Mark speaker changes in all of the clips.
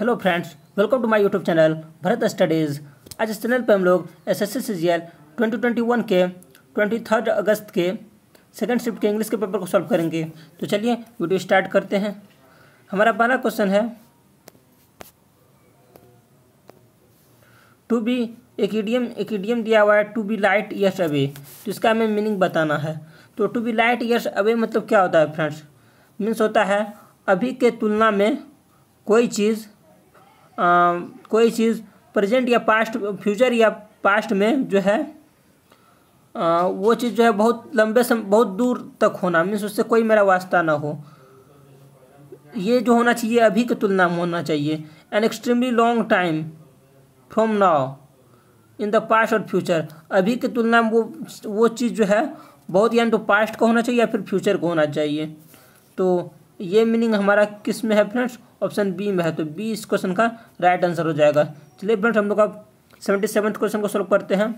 Speaker 1: Hello friends welcome to my YouTube channel Bharat studies आज इस channel पर हम लोग S S C G L twenty twenty one के ट्वेंटी थर्ड अगस्त के सेकंड शिफ्ट के इंग्लिश के पेपर को सॉल्व करेंगे तो चलिए वीडियो स्टार्ट करते हैं हमारा पहला क्वेश्चन है टू बी एक ईडियम एक ईडियम दिया हुआ है to be light years away तो इसका हमें मीनिंग बताना है तो to be light years away मतलब क्या होता है फ्रेंड्स मीन्स होता है अभी के तुलना में कोई चीज़ कोई चीज़ प्रेजेंट या पास्ट फ्यूचर या पास्ट में जो है आ, वो चीज़ जो है बहुत लंबे समय बहुत दूर तक होना मीन्स उससे कोई मेरा वास्ता ना हो ये जो होना चाहिए अभी की तुलना में होना चाहिए an extremely long time from now in the past और फ्यूचर अभी की तुलना में वो वो चीज़ जो है बहुत यानी तो पास्ट का होना चाहिए या फिर फ्यूचर को होना चाहिए तो ये मीनिंग हमारा किस में है फ्रेंड्स ऑप्शन बी में है तो बी इस क्वेश्चन का राइट आंसर हो जाएगा चलिए फ्रेंड्स हम लोग अब सेवेंटी सेवन्थ क्वेश्चन को सॉल्व करते हैं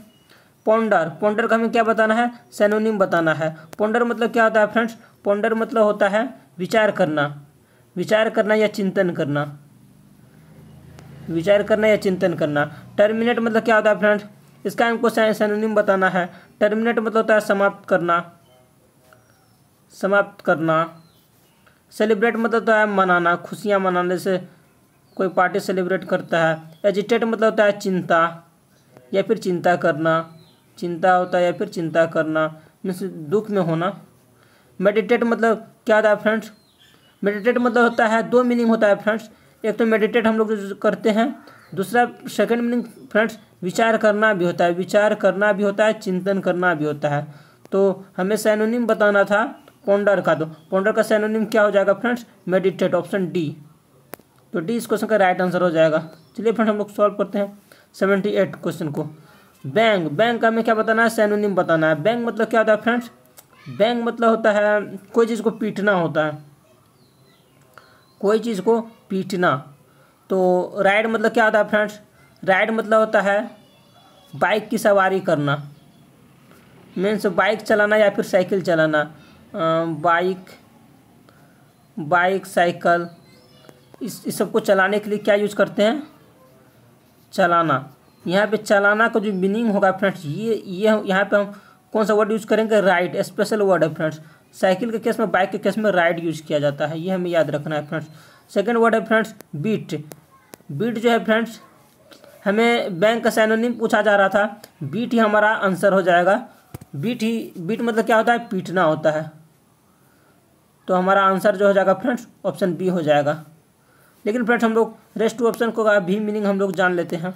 Speaker 1: पोंडर पोंडर का हमें क्या बताना है सेनोनिम बताना है पोंडर मतलब क्या होता है फ्रेंड्स पोंडर मतलब होता है विचार करना विचार करना या चिंतन करना विचार करना या चिंतन करना टर्मिनेट मतलब क्या होता है फ्रेंड्स इसका हमको सेनोनिम बताना है टर्मिनेट मतलब होता है समाप्त करना समाप्त करना सेलिब्रेट मतलब होता तो है मनाना खुशियाँ मनाने से कोई पार्टी सेलिब्रेट करता है एजिटेट मतलब होता है चिंता या फिर चिंता करना चिंता होता है या फिर चिंता करना मीन्स दुख में होना मेडिटेट मतलब क्या होता है फ्रेंड्स मेडिटेट मतलब होता है दो मीनिंग होता है फ्रेंड्स एक तो मेडिटेट हम लोग करते हैं दूसरा सेकंड मीनिंग फ्रेंड्स विचार करना भी होता है विचार करना भी होता है चिंतन करना भी होता है तो हमें सैनोनिम बताना था पोंडर का दो पोंडर का सैनोनिम क्या हो जाएगा फ्रेंड्स मेडिटेट ऑप्शन डी तो डी इस क्वेश्चन का राइट आंसर हो जाएगा चलिए फ्रेंड्स हम लोग सॉल्व करते हैं सेवेंटी एट क्वेश्चन को बैंक बैंक का हमें क्या बताना है सैनोनिम बताना है बैंक मतलब क्या होता है फ्रेंड्स बैंक मतलब होता है कोई चीज़ को पीटना होता है कोई चीज़ को पीटना तो राइड मतलब क्या होता है फ्रेंड्स राइड मतलब होता है बाइक की सवारी करना मीन्स बाइक चलाना या फिर साइकिल चलाना बाइक बाइक साइकिल इस इस सबको चलाने के लिए क्या यूज करते हैं चलाना यहाँ पे चलाना का जो मीनिंग होगा फ्रेंड्स ये ये यह, यहाँ पे हम कौन सा वर्ड यूज करेंगे राइड स्पेशल वर्ड है फ्रेंड्स साइकिल के केस में बाइक के केस में राइड यूज किया जाता है ये हमें याद रखना है फ्रेंड्स सेकेंड वर्ड है फ्रेंड्स बीट बीट जो है फ्रेंड्स हमें बैंक का सैनोनिम पूछा जा रहा था बीट ही हमारा आंसर हो जाएगा बीट ही बीट मतलब क्या होता है पीटना होता है तो हमारा आंसर जो हो जाएगा फ्रेंड्स ऑप्शन बी हो जाएगा लेकिन फ्रेंड्स हम लोग रेस्ट टू ऑप्शन को भी मीनिंग हम लोग जान लेते हैं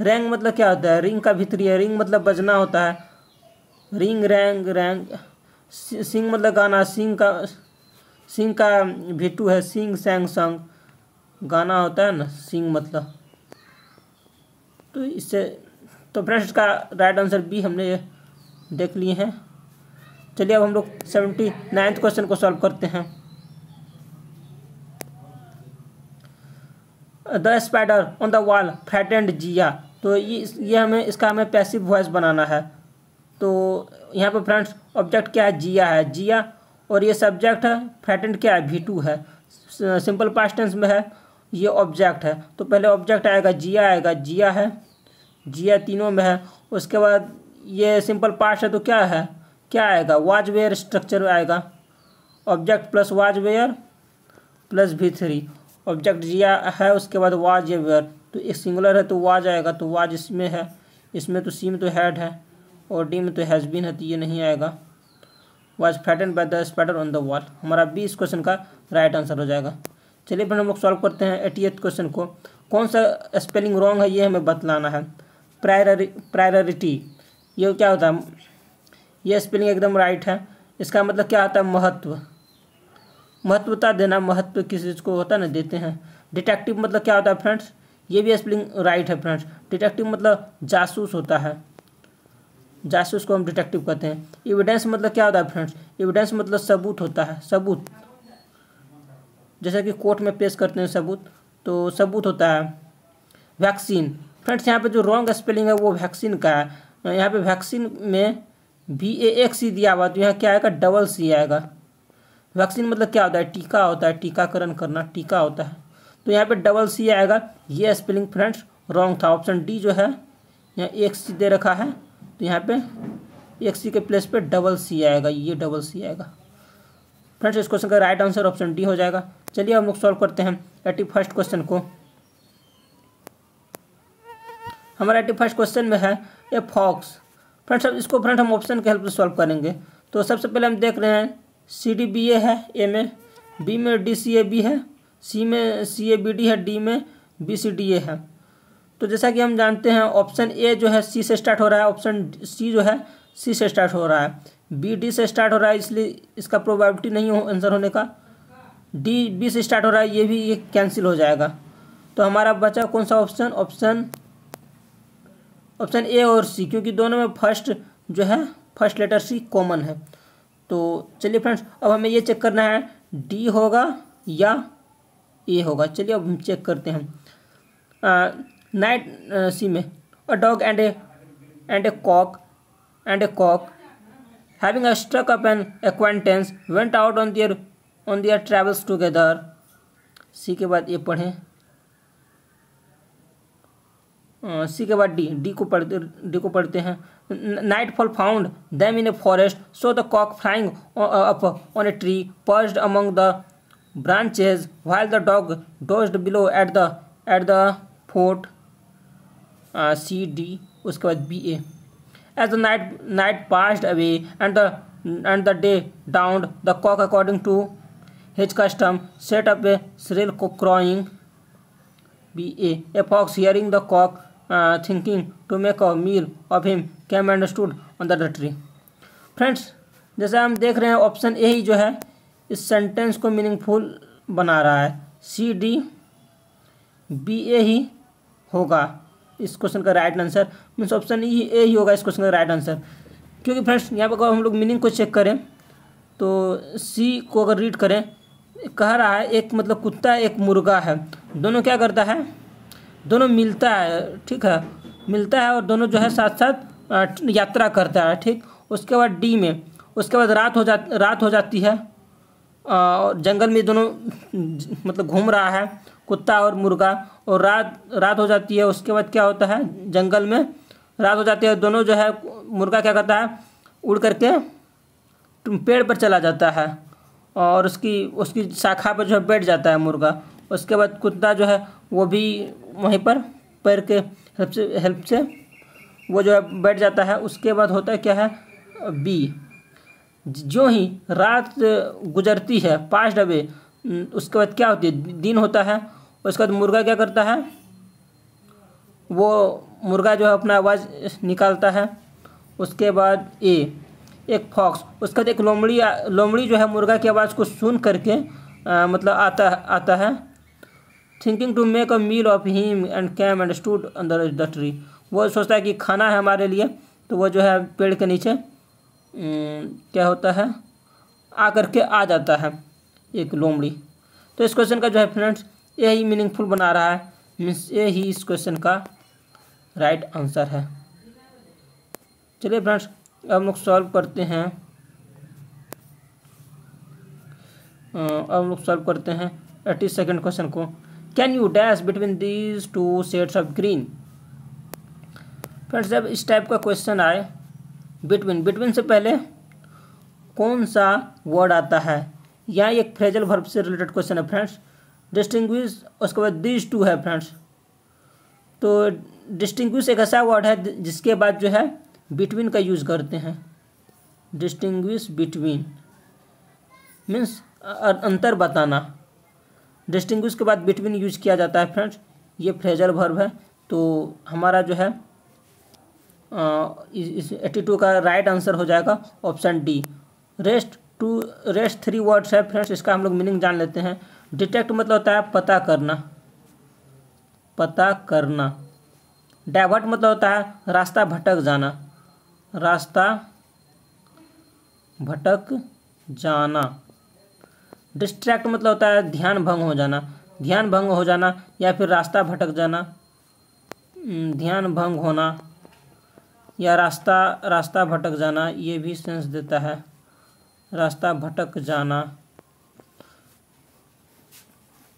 Speaker 1: रैंग मतलब क्या होता है रिंग का भीतरी है रिंग मतलब बजना होता है रिंग रैंग रैंग सिंग मतलब गाना सिंग का सिंग का भिटू है सिंग सेंग संग गाना होता है ना सिंग मतलब तो इससे तो फ्रेंड्स का राइट आंसर बी हमने देख लिए हैं चलिए अब हम लोग सेवेंटी नाइन्थ क्वेश्चन को सॉल्व करते हैं the spider on the wall and जिया तो ये ये हमें इसका हमें पैसिव वॉइस बनाना है तो यहाँ पर फ्रेंड्स ऑब्जेक्ट क्या है जिया है जिया और ये सब्जेक्ट है एंड क्या है वी टू है सिंपल पास्ट टेंस में है ये ऑब्जेक्ट है तो पहले ऑब्जेक्ट आएगा जिया आएगा जिया है जिया तीनों में है उसके बाद ये सिंपल पास्ट है तो क्या है क्या आएगा वाज वेयर स्ट्रक्चर आएगा object plus was were plus V three object जिया है उसके बाद वाज या वेयर तो एक सिंगुलर है तो वाज आएगा तो वाज इसमें है इसमें तो सी में तो हैड है और डी में तो हैज़बिन है तो ये नहीं आएगा was fatten by the spider on the wall हमारा बी इस क्वेश्चन का राइट आंसर हो जाएगा चलिए फिर हम लोग सॉल्व करते हैं एटी क्वेश्चन को कौन सा स्पेलिंग रॉन्ग है ये हमें बतलाना है प्रायरिटी ये क्या होता है यह स्पेलिंग एकदम राइट है इसका मतलब क्या होता है महत्व महत्वता देना महत्व किसी चीज़ को होता है ना देते हैं डिटेक्टिव मतलब क्या होता है फ्रेंड्स ये भी स्पेलिंग राइट है फ्रेंड्स डिटेक्टिव मतलब जासूस होता है जासूस को हम डिटेक्टिव कहते हैं एविडेंस मतलब क्या होता है फ्रेंड्स एविडेंस मतलब सबूत होता है सबूत जैसे कि कोर्ट में पेश करते हैं सबूत तो सबूत होता है वैक्सीन फ्रेंड्स यहाँ पे जो रॉन्ग स्पेलिंग है वो वैक्सीन का है यहाँ पे वैक्सीन में बी ए एक्स ही दिया हुआ तो यहाँ क्या आएगा डबल सी आएगा वैक्सीन मतलब क्या होता है टीका होता है टीकाकरण करना टीका होता है तो यहाँ पे डबल सी आएगा ये स्पेलिंग फ्रेंड्स रॉन्ग था ऑप्शन डी जो है यहाँ एक सी दे रखा है तो यहाँ पे एक सी के प्लेस पे डबल सी आएगा ये डबल सी आएगा फ्रेंड्स इस क्वेश्चन का राइट आंसर ऑप्शन डी हो जाएगा चलिए हम लोग सॉल्व करते हैं एटी फर्स्ट क्वेश्चन को हमारा एटी फर्स्ट क्वेश्चन में है ए फॉक्स फ्रेंड्स हम इसको फ्रेंड हम ऑप्शन के हेल्प से सॉल्व करेंगे तो सबसे पहले हम देख रहे हैं सी डी बी ए है ए में बी में डी सी ए बी है सी में सी ए बी डी है डी में बी सी डी ए है तो जैसा कि हम जानते हैं ऑप्शन ए जो है सी से स्टार्ट हो रहा है ऑप्शन सी जो है सी से स्टार्ट हो रहा है बी डी से स्टार्ट हो रहा है इसलिए इसका प्रोबेबिलिटी नहीं हो आंसर होने का डी बी से स्टार्ट हो रहा है ये भी ये कैंसिल हो जाएगा तो हमारा बचा कौन सा ऑप्शन ऑप्शन ऑप्शन ए और सी क्योंकि दोनों में फर्स्ट जो है फर्स्ट लेटर सी कॉमन है तो चलिए फ्रेंड्स अब हमें ये चेक करना है डी होगा या ए होगा चलिए अब हम चेक करते हैं नाइट सी में a dog and a and a cock and a cock having a struck up an acquaintance went out on their on their travels together C के बाद ये पढ़ें सी के बाद डी डी को पढ़ते डी को पढ़ते हैं nightfall found them in a forest so the cock flying up on a tree perched among the branches while the dog dozed below at the at the foot C D उसके बाद B A as the night night passed away and and the day dawn the cock according to his custom set up a shrill crowing B a a fox hearing the cock thinking to make a meal of him came and stood on the tree friends जैसे हम देख रहे हैं option A ही जो है इस sentence को meaningful बना रहा है सी डी बी ए ही होगा इस क्वेश्चन का right answer means option E A ही होगा इस क्वेश्चन का राइट आंसर क्योंकि फ्रेंड्स यहाँ पर अगर हम लोग मीनिंग को चेक करें तो सी को अगर रीड करें कह रहा है एक मतलब कुत्ता एक मुर्गा है दोनों क्या करता है दोनों मिलता है ठीक है मिलता है और दोनों जो है साथ साथ यात्रा करता है ठीक उसके बाद डी में उसके बाद रात हो जा रात हो जाती है और जंगल में दोनों मतलब घूम रहा है कुत्ता और मुर्गा और रात रात हो जाती है उसके बाद क्या होता है जंगल में रात हो जाती है दोनों जो है मुर्गा क्या करता है उड़ करके पेड़ पर चला जाता है और उसकी उसकी शाखा पर जो है बैठ जाता है मुर्गा उसके बाद कुत्ता जो है वो भी वहीं पर पैर के हेल्प से हेल्प से वो जो है बैठ जाता है उसके बाद होता है क्या है बी जो ही रात गुजरती है पाँच डबे उसके बाद क्या होती है दिन होता है उसके बाद मुर्गा क्या करता है वो मुर्गा जो है अपना आवाज़ निकालता है उसके बाद ए एक फॉक्स उसके बाद एक लोमड़ी लोमड़ी जो है मुर्गा की आवाज़ को सुन करके आ, मतलब आता आता है thinking to make a meal of him and came and stood अंदर द ट्री वो सोचता है कि खाना है हमारे लिए तो वो जो है पेड़ के नीचे क्या होता है आ करके आ जाता है एक लोमड़ी तो इस क्वेश्चन का जो है फ्रेंड्स यही मीनिंगफुल बना रहा है मीन्स ये ही इस क्वेश्चन का राइट right आंसर है चलिए फ्रेंड्स अब हम लोग सॉल्व करते हैं अब हम लोग सॉल्व करते हैं एट्टी सेकेंड क्वेश्चन को can you dash between these two shades of green friends जब इस टाइप का क्वेश्चन आए बिटवीन बिटवीन से पहले कौन सा वर्ड आता है यहाँ एक फ्रेजल वर्ब से रिलेटेड क्वेश्चन है फ्रेंड्स डिस्टिंग्विश उसके बाद दीज टू है फ्रेंड्स तो डिस्टिंग्विश एक ऐसा वर्ड है जिसके बाद जो है बिटवीन का यूज़ करते हैं डिस्टिंग्विश बिटवीन मीन्स अंतर बताना डिस्टिंग्विश के बाद बिटवीन यूज किया जाता है फ्रेंड्स ये फ्रेजल वर्ब है तो हमारा जो है एट्टी टू का राइट आंसर हो जाएगा option D rest two rest three words है फ्रेंड्स इसका हम लोग मीनिंग जान लेते हैं डिटेक्ट मतलब होता है पता करना पता करना डाइवर्ट मतलब होता है रास्ता भटक जाना रास्ता भटक जाना डिस्ट्रैक्ट मतलब होता है ध्यान भंग हो जाना ध्यान भंग हो जाना या फिर रास्ता भटक जाना ध्यान भंग होना या रास्ता रास्ता भटक जाना ये भी सेंस देता है रास्ता भटक जाना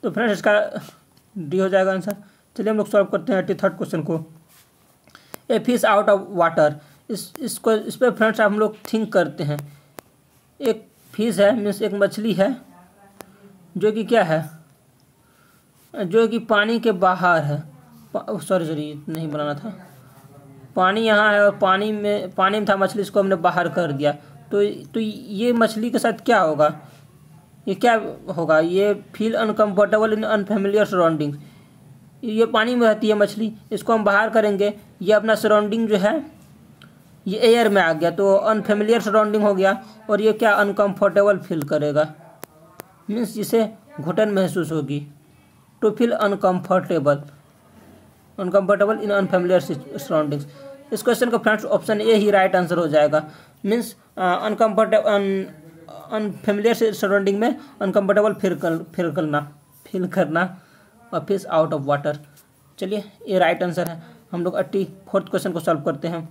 Speaker 1: तो फ्रेंड्स इसका डी हो जाएगा आंसर चलिए हम लोग सॉल्व करते हैं एटी थर्ड क्वेश्चन को a fish out of water इस इसको इस पर फ्रेंड्स हम लोग थिंक करते हैं एक फिश है मीन्स एक मछली है जो कि क्या है जो कि पानी के बाहर है सॉरी सॉरी नहीं बनाना था पानी यहाँ है और पानी में पानी में था मछली इसको हमने बाहर कर दिया तो तो ये मछली के साथ क्या होगा ये क्या होगा ये feel uncomfortable in unfamiliar surrounding ये पानी में रहती है मछली इसको हम बाहर करेंगे ये अपना सराउंडिंग जो है ये एयर में आ गया तो अनफेमिलियर सराउंडिंग हो गया और ये क्या अनकम्फर्टेबल फील करेगा मीन्स जिसे घुटन महसूस होगी to feel uncomfortable uncomfortable in unfamiliar surroundings इस क्वेश्चन का फ्रेंड्स ऑप्शन ए ही राइट आंसर हो जाएगा मीन्स अनकम्फर्टेबल अनफेमिलियर सराउंडिंग में अनकम्फर्टेबल फील कर फिर करना फील करना और फिर आउट ऑफ वाटर चलिए ये राइट आंसर है हम लोग अट्टी फोर्थ क्वेश्चन को सॉल्व करते हैं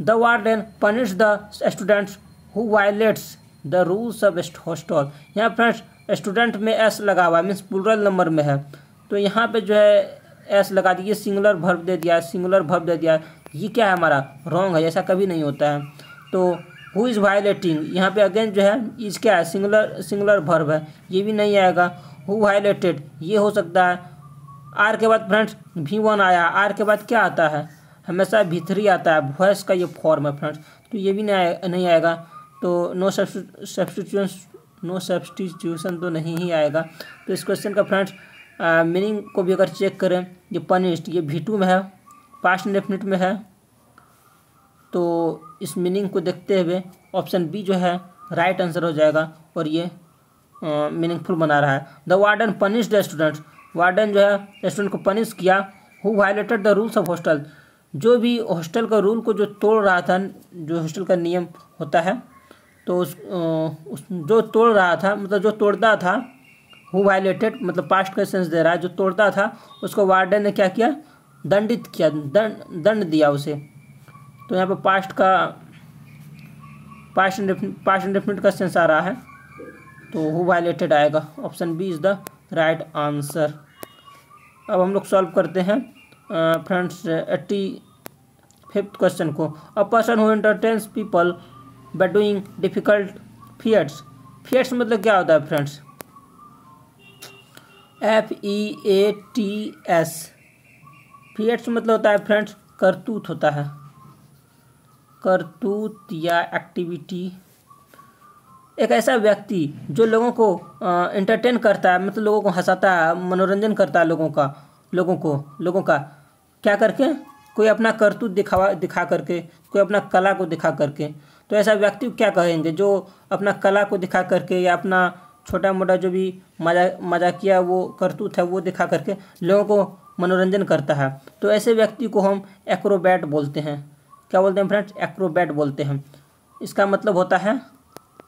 Speaker 1: The warden punish the students who violates the rules of hostel. यहाँ फ्रेंड्स स्टूडेंट में एस लगा हुआ है मीन्स प्लूरल नंबर में है तो यहाँ पे जो है एस लगा दिए सिंगुलर भर्व दे दिया है सिंगुलर भर्व दे दिया है ये क्या है हमारा रॉन्ग है ऐसा कभी नहीं होता है तो हु इज़ वायलेटिंग यहाँ पे अगेन जो है इज क्या है सिंगुलर सिंगुलर भर्व है ये भी नहीं आएगा हु वायलेटेड ये हो सकता है आर के बाद फ्रेंड्स भी वन आया आर के बाद क्या आता है हमेशा भीतर ही आता है वॉइस का ये फॉर्म है फ्रेंड्स तो ये भी नहीं नहीं आएगा तो नो सब्सटीट्यूशन नो सब्सटीट्यूशन तो नहीं ही आएगा तो इस क्वेश्चन का फ्रेंड्स मीनिंग को भी अगर चेक करें ये पनिस्ट ये भी टू में है पास्ट डेफिनेट में है तो इस मीनिंग को देखते हुए ऑप्शन बी जो है राइट right आंसर हो जाएगा और ये मीनिंगफुल बना रहा है the warden punish the student warden जो है स्टूडेंट को पनिश किया who violated the rules of hostel जो भी हॉस्टल का रूल को जो तोड़ रहा था जो हॉस्टल का नियम होता है तो उस, उस जो तोड़ रहा था मतलब जो तोड़ता था वो वायलेटेड मतलब पास्ट का सेंस दे रहा है जो तोड़ता था उसको वार्डन ने क्या किया दंडित किया दंड दंड दिया उसे तो यहाँ पर पास्ट का पास्ट पास्ट इंडेफिनिट का सेंस आ रहा है तो वो वायलेटेड आएगा option B is the right answer अब हम लोग सॉल्व करते हैं फ्रेंड्स एट्टी फिफ्थ क्वेश्चन को a person who entertains people by doing difficult feats feats मतलब क्या होता है friends F E A T S feats मतलब होता है फ्रेंड्स करतूत होता है करतूत या एक्टिविटी एक ऐसा व्यक्ति जो लोगों को एंटरटेन करता है मतलब लोगों को हंसाता है मनोरंजन करता है लोगों का लोगों को लोगों का क्या करके कोई अपना करतूत दिखावा दिखा करके कोई अपना कला को दिखा करके तो ऐसा व्यक्ति क्या कहेंगे जो अपना कला को दिखा करके या अपना छोटा मोटा जो भी मजा मजाकिया वो करतूत है वो दिखा करके लोगों को मनोरंजन करता है तो ऐसे व्यक्ति को हम एक्रोबैट बोलते हैं क्या बोलते हैं फ्रेंड्स एक्रोबैट बोलते हैं इसका मतलब होता है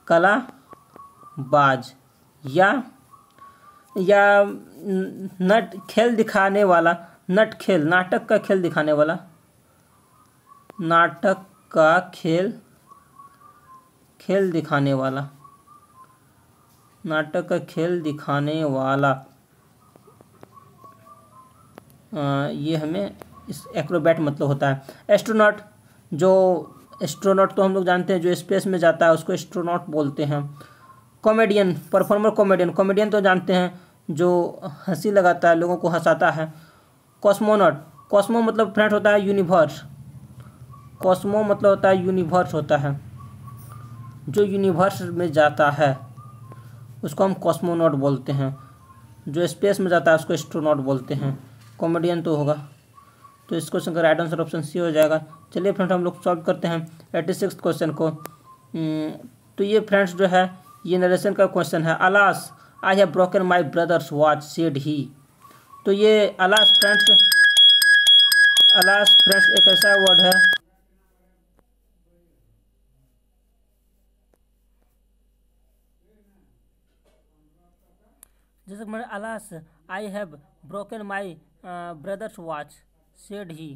Speaker 1: कला बाज या या नट खेल दिखाने वाला नट खेल नाटक का खेल दिखाने वाला नाटक का खेल खेल दिखाने वाला नाटक का खेल दिखाने वाला आ, ये हमें इस एक्रोबैट मतलब होता है एस्ट्रोनॉट जो एस्ट्रोनॉट तो हम लोग जानते हैं जो स्पेस में जाता है उसको एस्ट्रोनॉट बोलते हैं कॉमेडियन परफॉर्मर कॉमेडियन कॉमेडियन तो जानते हैं जो हंसी लगाता है लोगों को हंसाता है कॉस्मोनॉट कॉस्मो मतलब फ्रेंड होता है यूनिवर्स कॉस्मो मतलब होता है यूनिवर्स होता है जो यूनिवर्स में जाता है उसको हम कॉस्मोनॉट बोलते हैं जो स्पेस में जाता है उसको एस्ट्रोनॉट बोलते हैं कॉमेडियन तो होगा तो इस क्वेश्चन का राइट आंसर ऑप्शन सी हो जाएगा चलिए फ्रेंड हम लोग सॉल्व करते हैं एट्टी सिक्स क्वेश्चन को हम्म, तो ये फ्रेंड्स जो है ये नरेशन का क्वेश्चन है alas I have broken my brother's watch said he तो ये अलास फ्रेंड्स अलास फ्रेंड्स एक ऐसा वर्ड है जैसे मैंने alas I have broken my brother's watch said he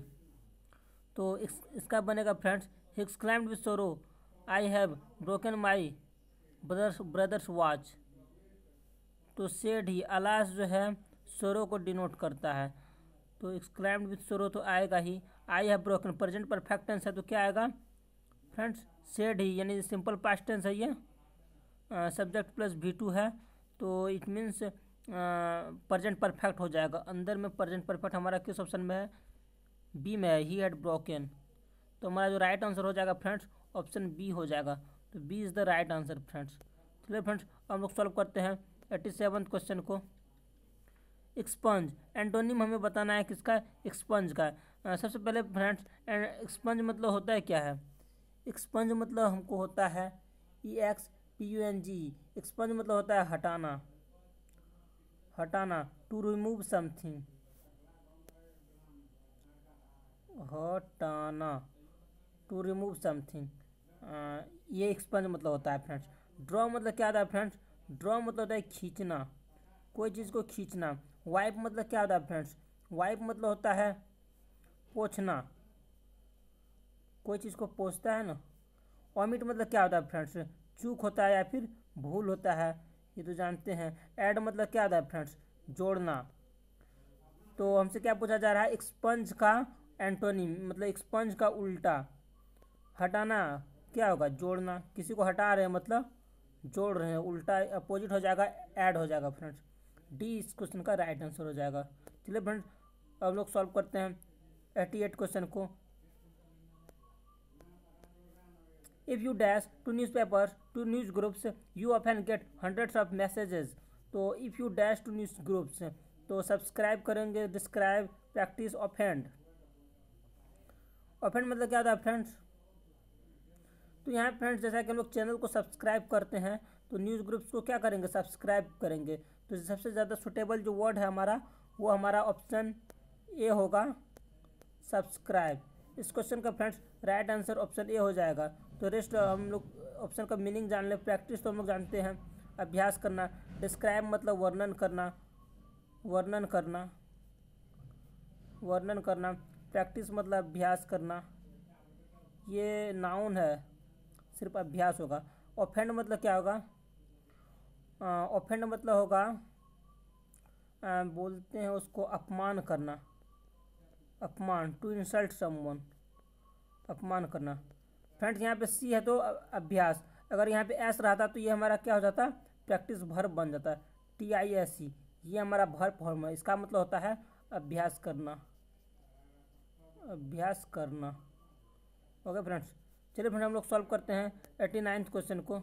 Speaker 1: तो इस, इसका बनेगा friends he exclaimed with sorrow I have broken my brother's brother's watch तो सेड ही अलास जो है सोरो को डिनोट करता है तो एक्सक्लाइम्ड विथ सोरो तो आएगा ही आई है ब्रोकन प्रेजेंट परफेक्ट टेंस है तो क्या आएगा फ्रेंड्स सेड ही यानी सिंपल पास्ट टेंस है ये सब्जेक्ट प्लस वी टू है तो इट मीन्स प्रजेंट परफेक्ट हो जाएगा अंदर में प्रजेंट परफेक्ट हमारा किस ऑप्शन में है बी में है ही हैड ब्रोकन तो हमारा जो राइट आंसर हो जाएगा फ्रेंड्स ऑप्शन बी हो जाएगा तो B is the right answer friends चलिए फ्रेंड्स हम लोग सॉल्व करते हैं एट्टी सेवन क्वेश्चन को एक्सपंज एंटोनिम हमें बताना है किसका एक्सपंज का सबसे पहले फ्रेंड्स एक्सपंज मतलब होता है क्या है एक्सपंज मतलब हमको होता है E X P U N G expunge मतलब होता है हटाना हटाना टू रिमूव समथिंग हटाना टू रिमूव समथिंग ये एक्सपंज मतलब होता है फ्रेंड्स ड्रॉ मतलब क्या होता है फ्रेंड्स ड्रॉ मतलब होता है खींचना कोई चीज़ को खींचना वाइप मतलब क्या होता है फ्रेंड्स वाइप मतलब होता है पोछना कोई चीज़ को पोछता है ना ऑमिट मतलब क्या होता है फ्रेंड्स चूक होता है या फिर भूल होता है ये तो जानते हैं ऐड मतलब क्या होता है फ्रेंड्स जोड़ना तो हमसे क्या पूछा जा रहा है एक्सपंज का एंटोनी मतलब एक्सपंज का उल्टा हटाना क्या होगा जोड़ना किसी को हटा रहे हैं मतलब जोड़ रहे हैं उल्टा अपोजिट हो जाएगा ऐड हो जाएगा फ्रेंड्स डी इस क्वेश्चन का राइट आंसर हो जाएगा चलिए फ्रेंड अब लोग सॉल्व करते हैं एटी एट क्वेश्चन को if you dash to newspaper to news groups you often get hundreds of messages तो if you dash to news groups तो सब्सक्राइब करेंगे डिस्क्राइब प्रैक्टिस ऑफेंड ऑफेंड मतलब क्या होता है फ्रेंड्स तो यहाँ फ्रेंड्स जैसा कि हम लोग चैनल को सब्सक्राइब करते हैं तो न्यूज़ ग्रुप्स को क्या करेंगे सब्सक्राइब करेंगे तो सबसे ज़्यादा सुटेबल जो वर्ड है हमारा वो हमारा ऑप्शन ए होगा सब्सक्राइब इस क्वेश्चन का friends right answer option A हो जाएगा तो रेस्ट हम लोग ऑप्शन का मीनिंग जान ले प्रैक्टिस तो हम लोग जानते हैं अभ्यास करना डिस्क्राइब मतलब वर्णन करना वर्णन करना वर्णन करना प्रैक्टिस मतलब अभ्यास करना ये नाउन है सिर्फ अभ्यास होगा ऑफेंड मतलब क्या होगा ऑफेंड मतलब होगा आ, बोलते हैं उसको अपमान करना अपमान टू इंसल्ट समवन अपमान करना फ्रेंड्स यहाँ पे सी है तो अभ्यास अगर यहाँ पे एस रहता तो ये हमारा क्या हो जाता प्रैक्टिस भर बन जाता टी आई एस सी ये हमारा भर फॉर्म है इसका मतलब होता है अभ्यास करना अभ्यास करना ओके फ्रेंड्स चलिए फ्रेंड हम लोग सॉल्व करते हैं एटी नाइन्थ क्वेश्चन को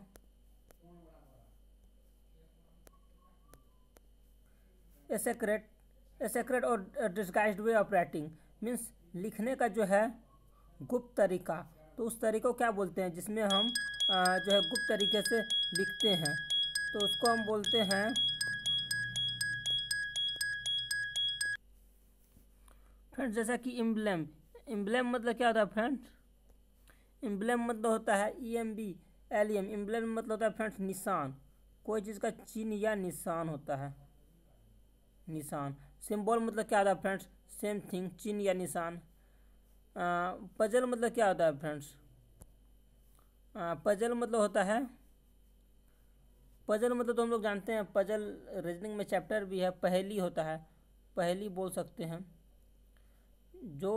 Speaker 1: ए सेक्रेट ए सेक्रेट और disguise way of writing means लिखने का जो है गुप्त तरीका तो उस तरीके को क्या बोलते हैं जिसमें हम आ, जो है गुप्त तरीके से लिखते हैं तो उसको हम बोलते हैं फ्रेंड्स जैसा कि इम्बलेम इम्बलेम मतलब क्या होता है फ्रेंड्स इम्बलेम मतलब होता है E M B L M emblem मतलब होता है फ्रेंड्स निशान कोई चीज़ का चिन्ह या निशान होता है निशान सिंबल मतलब क्या होता है फ्रेंड्स सेम थिंग चिन्ह या निशान पजल मतलब क्या होता है फ्रेंड्स पजल मतलब होता है पजल मतलब तो हम लोग जानते हैं पजल रीजनिंग में चैप्टर भी है पहली होता है पहली बोल सकते हैं जो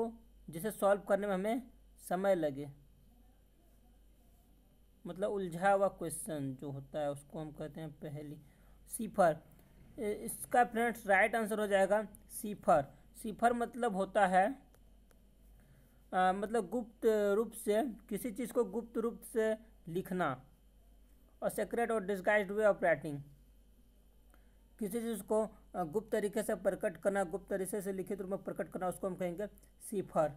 Speaker 1: जिसे सॉल्व करने में हमें समय लगे मतलब उलझा हुआ क्वेश्चन जो होता है उसको हम कहते हैं पहली सिफर इसका फ्रेंड्स राइट आंसर हो जाएगा सिफर सिफर मतलब होता है आ, मतलब गुप्त रूप से किसी चीज़ को गुप्त रूप से लिखना और सेक्रेट और डिस्गाइज वे ऑफ राइटिंग किसी चीज़ को गुप्त तरीके से प्रकट करना गुप्त तरीके से लिखित रूप में प्रकट करना उसको हम कहेंगे सिफर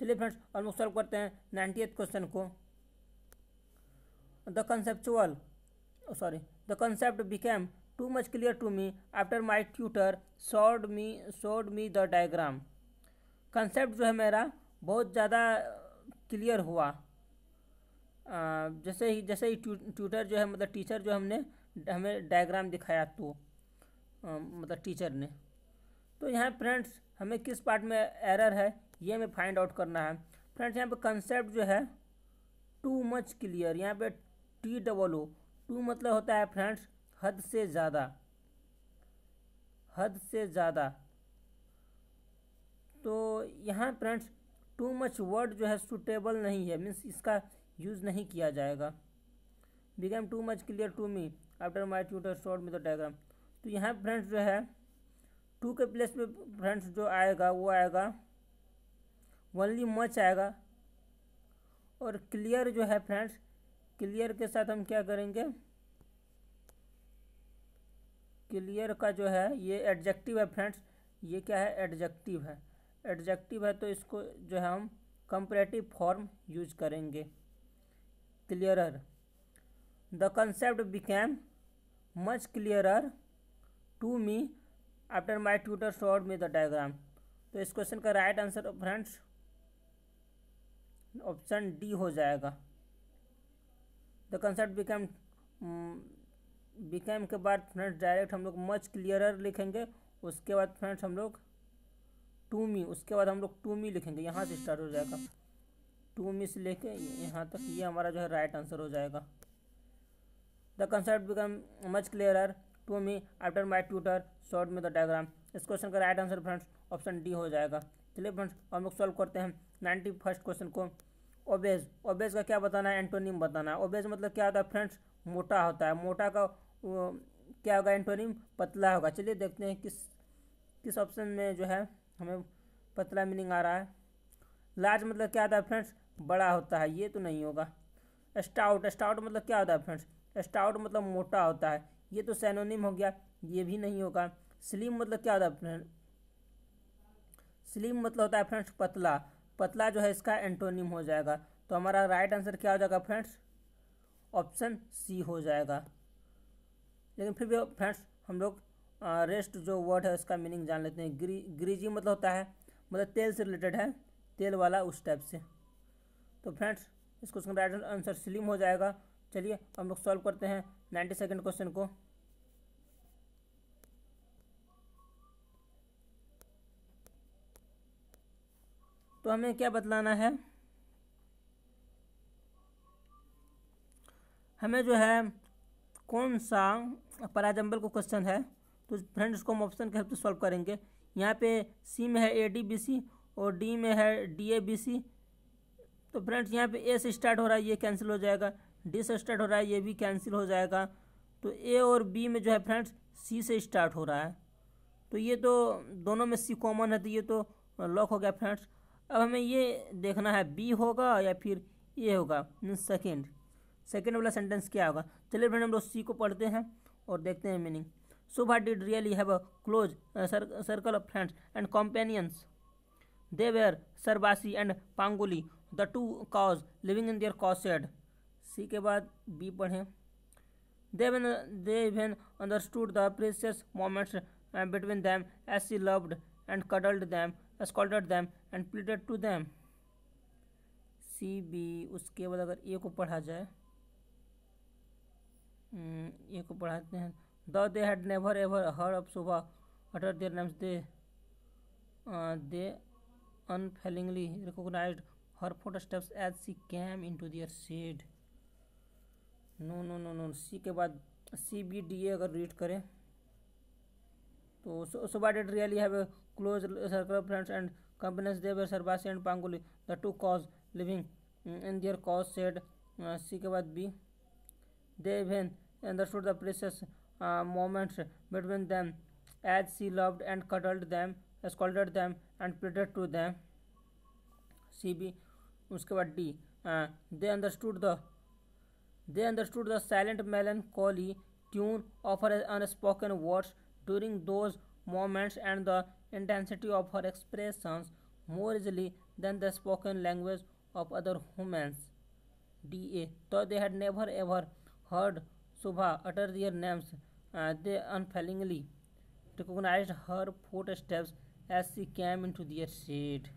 Speaker 1: चलिए फ्रेंड्स और हम सॉल्व करते हैं नाइन्टी क्वेश्चन को the conceptual sorry the concept became too much clear to me after my tutor showed me showed me the diagram concept जो है मेरा बहुत ज़्यादा क्लियर uh, हुआ uh, जैसे ही जैसे ही ट्यूटर जो है मतलब टीचर जो हमने हमें डायग्राम दिखाया तो uh, मतलब टीचर ने तो यहाँ फ्रेंड्स हमें किस पार्ट में एरर है ये हमें फाइंड आउट करना है फ्रेंड्स यहाँ पे कंसेप्ट जो है टू मच क्लियर यहाँ पे टी डबल ओ टू मतलब होता है फ्रेंड्स हद से ज़्यादा हद से ज़्यादा तो यहाँ फ्रेंड्स टू मच वर्ड जो है सुटेबल नहीं है मीन्स इसका यूज़ नहीं किया जाएगा become too much clear to me after my tutor showed me the diagram तो यहाँ फ्रेंड्स जो है टू के प्लेस पे फ्रेंड्स जो आएगा वो आएगा ओनली मच आएगा और क्लियर जो है फ्रेंड्स क्लियर के साथ हम क्या करेंगे क्लियर का जो है ये एडजेक्टिव है फ्रेंड्स ये क्या है एडजेक्टिव है एडजेक्टिव है तो इसको जो है हम कंपरेटिव फॉर्म यूज करेंगे clearer the concept became much clearer to me after my tutor showed me the diagram तो इस क्वेश्चन का right answer friends option D हो जाएगा द कंसेप्ट बिकेम बीकेम के बाद फ्रेंड्स डायरेक्ट हम लोग मच क्लियरर लिखेंगे उसके बाद फ्रेंड्स हम लोग टू मी उसके बाद हम लोग टू मी लिखेंगे यहाँ से स्टार्ट हो जाएगा टू मी से लेके यहाँ तक ये यह हमारा जो है राइट आंसर हो जाएगा the concept become much clearer to me after my tutor showed me the diagram इस क्वेश्चन का right answer friends option D हो जाएगा चलिए फ्रेंड्स हम लोग सॉल्व करते हैं नाइन्टी फर्स्ट क्वेश्चन को ओबेज ओबेज का क्या बताना है एंटोनियम बताना है ओबेज मतलब क्या होता है फ्रेंड्स मोटा होता है मोटा का वो क्या होगा एंटोनिम पतला होगा चलिए देखते हैं किस किस ऑप्शन में जो है हमें पतला मीनिंग आ रहा है लार्ज मतलब क्या होता है फ्रेंड्स बड़ा होता है ये तो नहीं होगा स्टाउट स्टाउट मतलब क्या होता है फ्रेंड्स स्टाउट मतलब मोटा होता है ये तो सैनोनिम हो गया ये भी नहीं होगा स्लिम मतलब क्या होता है फ्रेंड स्लिम मतलब होता है फ्रेंड्स पतला पतला जो है इसका एंटोनिम हो जाएगा तो हमारा राइट आंसर क्या हो जाएगा फ्रेंड्स ऑप्शन सी हो जाएगा लेकिन फिर भी फ्रेंड्स हम लोग रेस्ट जो वर्ड है उसका मीनिंग जान लेते हैं ग्री ग्रीजी मतलब होता है मतलब तेल से रिलेटेड है तेल वाला उस टाइप से तो फ्रेंड्स इस क्वेश्चन का राइट आंसर स्लिम हो जाएगा चलिए हम लोग सॉल्व करते हैं नाइन्टी सेकेंड क्वेश्चन को तो हमें क्या बतलाना है हमें जो है कौन सा पराजम्बल को क्वेश्चन है तो फ्रेंड इसको हम ऑप्शन के हेल्प से सॉल्व करेंगे यहाँ पे सी में है ए डी बी सी और डी में है डी ए बी सी तो फ्रेंड्स यहाँ पे ए से स्टार्ट हो रहा है ये कैंसिल हो जाएगा डी से स्टार्ट हो रहा है ये भी कैंसिल हो जाएगा तो ए और बी में जो है फ्रेंड्स सी से स्टार्ट हो रहा है तो ये तो दोनों में सी कॉमन है तो ये तो लॉक हो गया फ्रेंड्स अब हमें ये देखना है बी होगा या फिर ए होगा मीन्स सेकेंड सेकेंड वाला सेंटेंस क्या होगा चलिए फ्रेंड हम लोग सी को पढ़ते हैं और देखते हैं meaning Subha did really have a close circle of friends and companions they were Sarbashi and Panguli the two cows living in their cowshed C के बाद बी पढ़ें they even they even understood the precious moments between them as she loved and cuddled them scolded them and pleaded to them C B उसके बाद अगर ए को पढ़ा जाए ये हम्म, को पढ़ाते हैं the they had never ever heard अब Subha utter their names they they unfailingly recognise her footsteps as she came in to their shed no no no no C के बाद सी बी डी ए अगर read करें तो Subha did really have close circle friends and companions they were Sarbashi and Panguli the two cows living hmm, in their cowshed C के बाद B they even understood the precious uh, moments between them as she loved and cuddled them scolded them and pleaded to them सी B उसके बाद डी they understood the they understood the silent melancholy tune of her unspoken words during those moments and the intensity of her expressions more easily than the spoken language of other humans डी ए though they had never ever heard Shobha utter their names they unfailingly recognise her footsteps as she came in to their set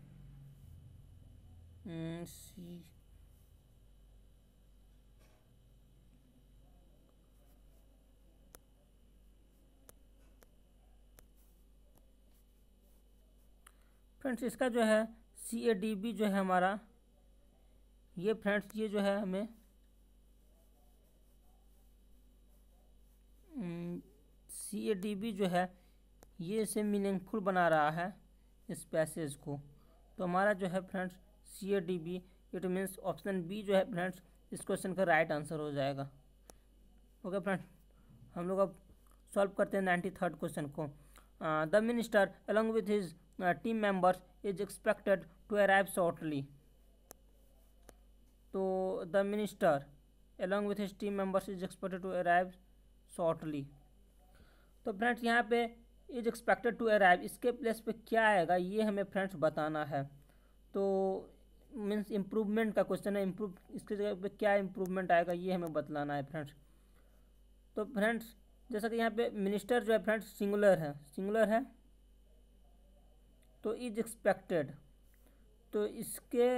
Speaker 1: friends इसका जो है सी A D B जो है हमारा ये friends ये जो है हमें सी ए डी बी जो है ये इसे मीनिंगफुल बना रहा है इस पैसेज को तो हमारा जो है friends C A D B it means option B जो है फ्रेंड्स इस क्वेश्चन का राइट आंसर हो जाएगा ओके फ्रेंड्स हम लोग अब सॉल्व करते हैं नाइन्टी थर्ड क्वेश्चन को the minister along with his team members is expected to arrive shortly तो the minister along with his team members is expected to arrive shortly तो फ्रेंड्स यहाँ पे इज एक्सपेक्टेड टू अराइव इसके place पे क्या आएगा ये हमें फ्रेंड्स बताना है तो मीन्स इम्प्रूवमेंट का क्वेश्चन है इम्प्रूव इसके जगह पे क्या इम्प्रूवमेंट आएगा ये हमें बतलाना है फ्रेंड्स तो फ्रेंड्स जैसा कि यहाँ पे मिनिस्टर जो है फ्रेंड्स सिंगुलर है सिंगुलर है तो इज एक्सपेक्टेड तो इसके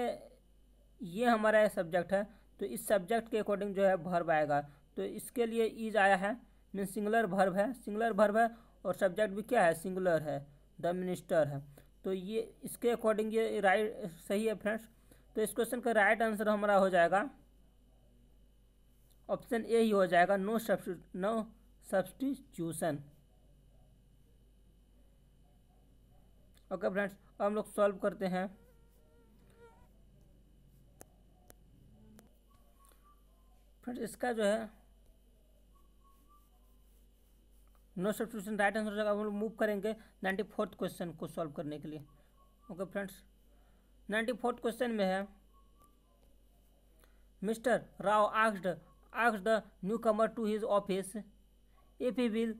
Speaker 1: ये हमारा सब्जेक्ट है तो इस सब्जेक्ट के अकॉर्डिंग जो है भर आएगा तो इसके लिए इज आया है मीन सिंगुलर भर्व है सिंगुलर भर्व है और सब्जेक्ट भी क्या है सिंगुलर है द मिनिस्टर है तो ये इसके अकॉर्डिंग ये राइट सही है फ्रेंड्स तो इस क्वेश्चन का राइट आंसर हमारा हो जाएगा ऑप्शन ए ही हो जाएगा नो सब्सटी नो सब्सटीट्यूशन ओके फ्रेंड्स अब हम लोग सॉल्व करते हैं फ्रेंड्स इसका जो है नो सब्सटीट्यूशन राइट आंसर हो जाएगा हम लोग मूव करेंगे नाइन्टी फोर्थ क्वेश्चन को सॉल्व करने के लिए okay friends ninety fourth question में है mister Rao asked asked the newcomer to his office if he will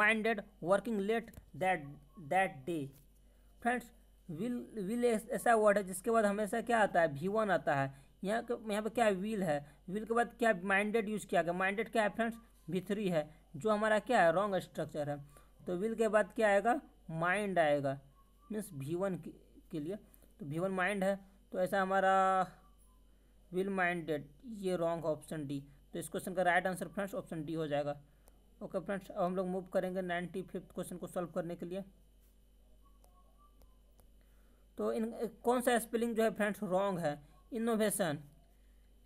Speaker 1: minded working late that that day friends will will ऐसा word है जिसके बाद हमेशा क्या आता है भी वन आता है यहाँ यहाँ पर क्या विल है विल के बाद क्या माइंडेड यूज़ किया गया माइंडेड क्या है फ्रेंड्स भी थ्री है जो हमारा क्या है रॉन्ग स्ट्रक्चर है तो विल के बाद क्या आएगा माइंड आएगा मीन्स भी वन के लिए तो भी वन माइंड है तो ऐसा हमारा विल माइंडेड ये रॉन्ग ऑप्शन डी तो इस क्वेश्चन का right answer friends option D हो जाएगा ओके फ्रेंड्स अब हम लोग मूव करेंगे नाइन्टी फिफ्थ क्वेश्चन को सॉल्व करने के लिए तो इन कौन सा स्पेलिंग जो है फ्रेंड्स रॉन्ग है इनोवेशन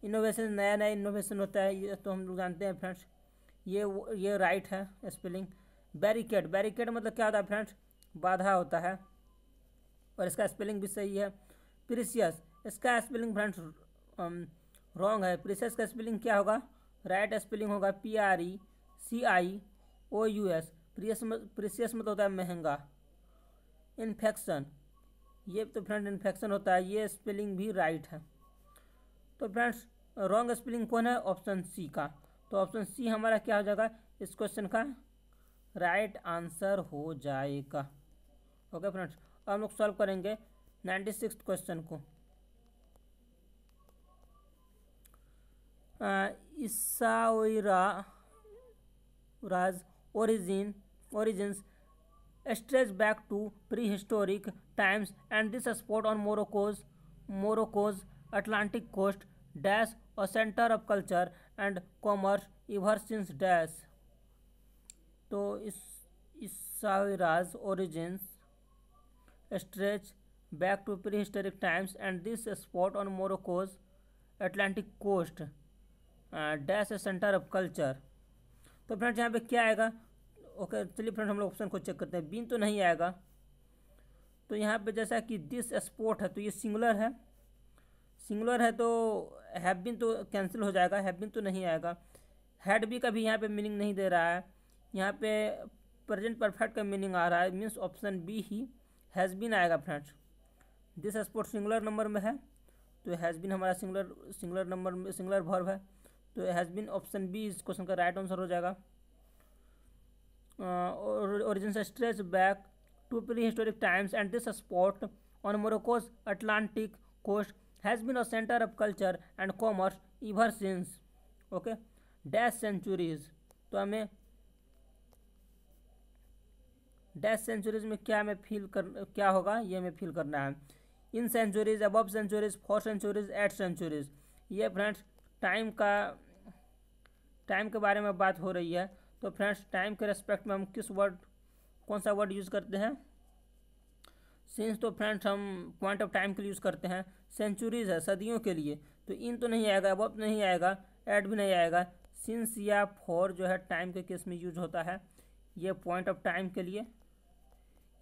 Speaker 1: इनोवेशन नया नया इनोवेशन होता है ये तो हम लोग जानते हैं फ्रेंड्स ये ये राइट है स्पेलिंग बैरिकेड बैरिकेड मतलब क्या होता है फ्रेंड्स बाधा होता है और इसका स्पेलिंग भी सही है प्रिशियस इसका स्पेलिंग फ्रेंड्स रॉन्ग है प्रिशियस का स्पेलिंग क्या होगा राइट स्पेलिंग होगा P R E C I O U S प्रियस प्रिसियस मतलब होता है महंगा इन्फेक्शन ये तो फ्रेंड इन्फेक्शन होता है ये स्पेलिंग भी राइट है तो फ्रेंड्स रॉन्ग स्पेलिंग कौन है ऑप्शन सी का तो ऑप्शन सी हमारा क्या हो जाएगा इस क्वेश्चन का राइट आंसर हो जाएगा ओके फ्रेंड्स अब हम लोग सॉल्व करेंगे नाइन्टी सिक्स क्वेश्चन को Essaouira's origin origin stretch back to prehistoric times and this spot on Morocco's Morocco's Atlantic coast dash और centre of culture and commerce since dash तो its its origins stretch back to prehistoric times and this spot on Morocco's Atlantic coast dash centre of culture तो friends यहाँ पे क्या आएगा okay चलिए friends हम लोग ऑप्शन को चेक करते हैं बीन तो नहीं आएगा तो यहाँ पे जैसा कि दिस स्पॉट है तो ये सिंगुलर है सिंगुलर है तो हैव बिन तो कैंसिल हो जाएगा हैव बिन तो नहीं आएगा हैड भी का भी यहाँ पे मीनिंग नहीं दे रहा है यहाँ पे प्रेजेंट परफेक्ट का मीनिंग आ रहा है मीन्स ऑप्शन बी ही हैज़ बिन आएगा friends this spot singular number में है तो हैज़ बिन हमारा सिंगुलर सिंगुलर नंबर में सिंगुलर वर्ब है तो हैज़ बिन ऑप्शन बी इस क्वेश्चन का राइट आंसर हो जाएगा ओरिजिन से stretch back to prehistoric times and this spot on Morocco's Atlantic coast has been a centre of culture and commerce ever since okay dash centuries तो हमें dash centuries में क्या हमें feel कर क्या होगा ये हमें फील करना है in centuries above centuries for centuries at centuries ये फ्रेंड्स टाइम का टाइम के बारे में बात हो रही है तो फ्रेंड्स टाइम के रेस्पेक्ट में हम किस वर्ड कौन सा वर्ड यूज़ करते हैं सेंस तो फ्रेंड्स हम पॉइंट ऑफ टाइम के लिए यूज़ करते हैं सेंचुरीज है सदियों के लिए तो इन तो नहीं आएगा वक्त नहीं आएगा एड भी नहीं आएगा सिंस या फॉर जो है टाइम के केस में यूज होता है ये पॉइंट ऑफ टाइम के लिए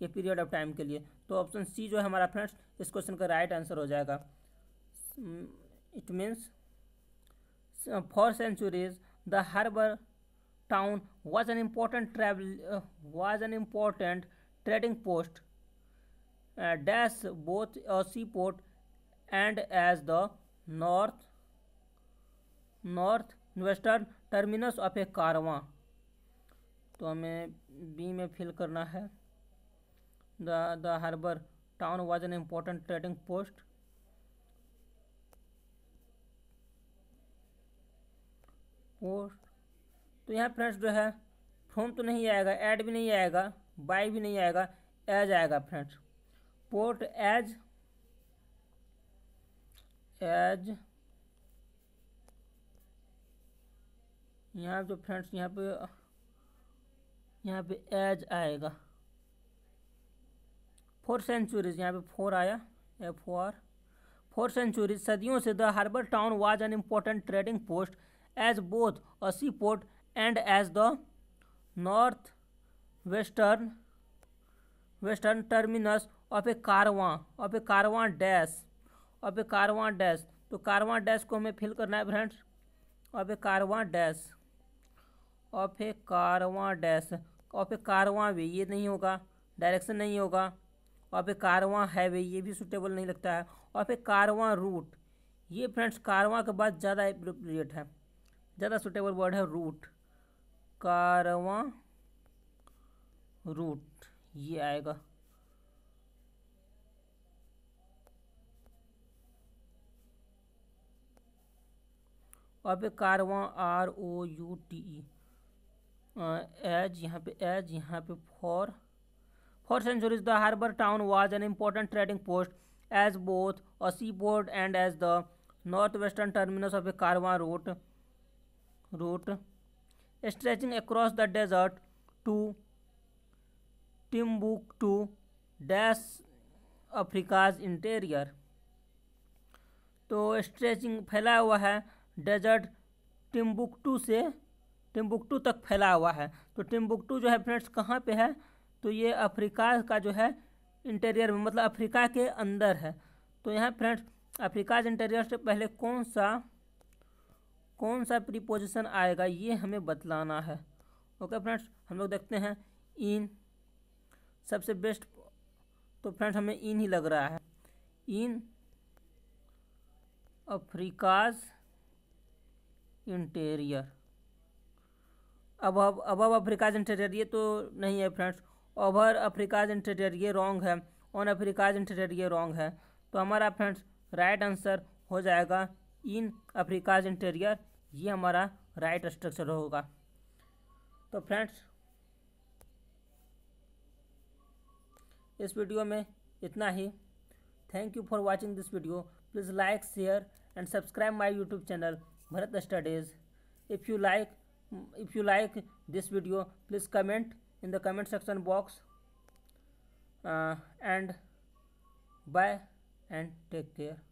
Speaker 1: ये पीरियड ऑफ टाइम के लिए तो ऑप्शन सी जो है हमारा फ्रेंड्स इस क्वेश्चन का राइट आंसर हो जाएगा it means for centuries the harbour town was an important travel was an important trading post dash both seaport and as the north north western terminus of a caravan तो हमें B में fill करना है the the harbour town was an important trading post post तो यहाँ friends जो है from तो नहीं आएगा एड भी नहीं आएगा बाई भी नहीं आएगा एज आएगा फ्रेंड्स पोर्ट एज एज यहाँ तो फ्रेंड्स यहाँ पे यहाँ पे एज आएगा फोर सेंचुरीज यहाँ पे फोर आया एफ फोर फोर सेंचुरीज सदियों से the harbour town was an important trading post as both a seaport and as the north western western terminus और फिर कारवां और फिर कारवां डैश और फिर कारवां डैश तो कारवां डैश को हमें फिल करना है फ्रेंड्स और फिर कारवां डैश और फिर कारवां डैश और फिर कारवां भी ये नहीं होगा डायरेक्शन नहीं होगा और फिर कारवां है भी ये भी सुटेबल नहीं लगता है और फिर कारवां रूट ये फ्रेंड्स कारवां के बाद ज़्यादा एप्रोप्रिएट है ज़्यादा सुटेबल वर्ड है रूट कारवां रूट ये आएगा और पे caravan R O U T E as यहाँ पे एज यहाँ पे for for centuries the harbour town was an important trading post as both a seaport and as the north western terminus of a caravan route route stretching across the desert to Timbuktu dash Africa's interior तो stretching फैला हुआ है desert टिम्बुकटू से टिम्बुकटू तक फैला हुआ है तो टिम्बुकटू जो है फ्रेंड्स कहाँ पे है तो ये अफ्रीका का जो है इंटीरियर में मतलब अफ्रीका के अंदर है तो यहाँ फ्रेंड्स अफ्रीका इंटीरियर से पहले कौन सा कौन सा प्रीपोजिशन आएगा ये हमें बतलाना है ओके फ्रेंड्स हम लोग देखते हैं इन सबसे बेस्ट तो फ्रेंड्स हमें इन ही लग रहा है इन अफ्रीकाज़ इंटीरियर अब अब अफ्रीकाज इंटीरियर ये तो नहीं है फ्रेंड्स ओवर अफ्रीकाज इंटीरियर ये रॉन्ग है ऑन अफ्रीकाज इंटीरियर ये रॉन्ग है तो हमारा फ्रेंड्स राइट आंसर हो जाएगा इन अफ्रीकाज इंटीरियर ये हमारा राइट स्ट्रक्चर होगा तो फ्रेंड्स इस वीडियो में इतना ही thank you for watching this video please like share and subscribe my YouTube channel Bharat Studies. If you like, if you like this video, please comment in the comment section box. Uh, and bye and take care.